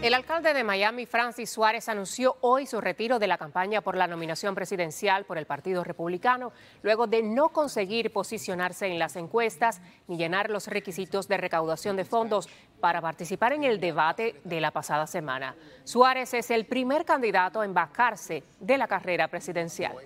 El alcalde de Miami, Francis Suárez, anunció hoy su retiro de la campaña por la nominación presidencial por el Partido Republicano, luego de no conseguir posicionarse en las encuestas ni llenar los requisitos de recaudación de fondos para participar en el debate de la pasada semana. Suárez es el primer candidato a bajarse de la carrera presidencial.